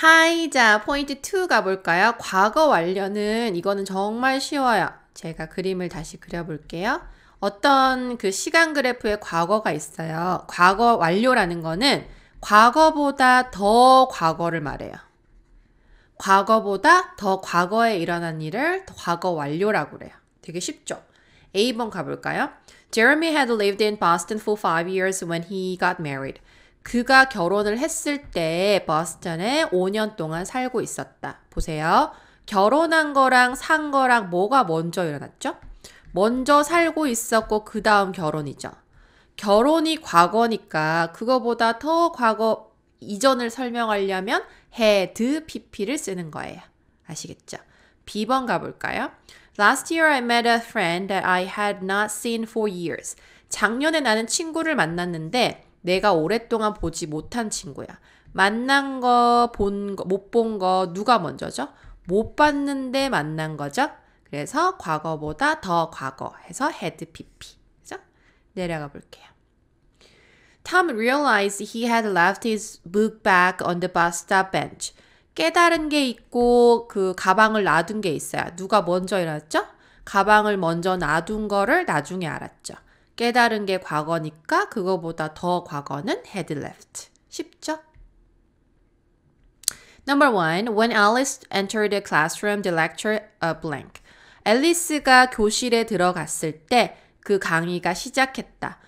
하이자 포인트 2 가볼까요? 과거 완료는 이거는 정말 쉬워요. 제가 그림을 다시 그려볼게요. 어떤 그 시간 그래프에 과거가 있어요. 과거 완료라는 거는 과거보다 더 과거를 말해요. 과거보다 더 과거에 일어난 일을 과거 완료라고 그래요. 되게 쉽죠? A번 가볼까요? Jeremy had lived in Boston for five years when he got married. 그가 결혼을 했을 때 버스턴에 5년 동안 살고 있었다. 보세요. 결혼한 거랑 산 거랑 뭐가 먼저 일어났죠? 먼저 살고 있었고 그 다음 결혼이죠. 결혼이 과거니까 그거보다 더 과거 이전을 설명하려면 had, pp를 쓰는 거예요. 아시겠죠? B번 가볼까요? Last year I met a friend that I had not seen for years. 작년에 나는 친구를 만났는데 내가 오랫동안 보지 못한 친구야. 만난 거, 본 거, 못 본 거 누가 먼저죠? 못 봤는데 만난 거죠? 그래서 과거보다 더 과거 해서 had pp. 그죠? 내려가 볼게요. Tom realized he had left his book bag on the bus stop bench. 깨달은 게 있고 그 가방을 놔둔 게 있어요. 누가 먼저 일어났죠? 가방을 먼저 놔둔 거를 나중에 알았죠. 깨달은 게 과거니까 그거보다 더 과거는 had left. 쉽죠? Number one, when Alice entered the classroom, the lecture a blank. 앨리스가 교실에 들어갔을 때 그 강의가 시작했다.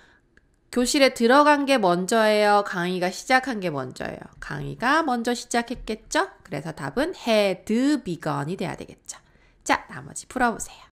교실에 들어간 게 먼저예요? 강의가 시작한 게 먼저예요? 강의가 먼저 시작했겠죠? 그래서 답은 had begun이 돼야 되겠죠. 자, 나머지 풀어보세요.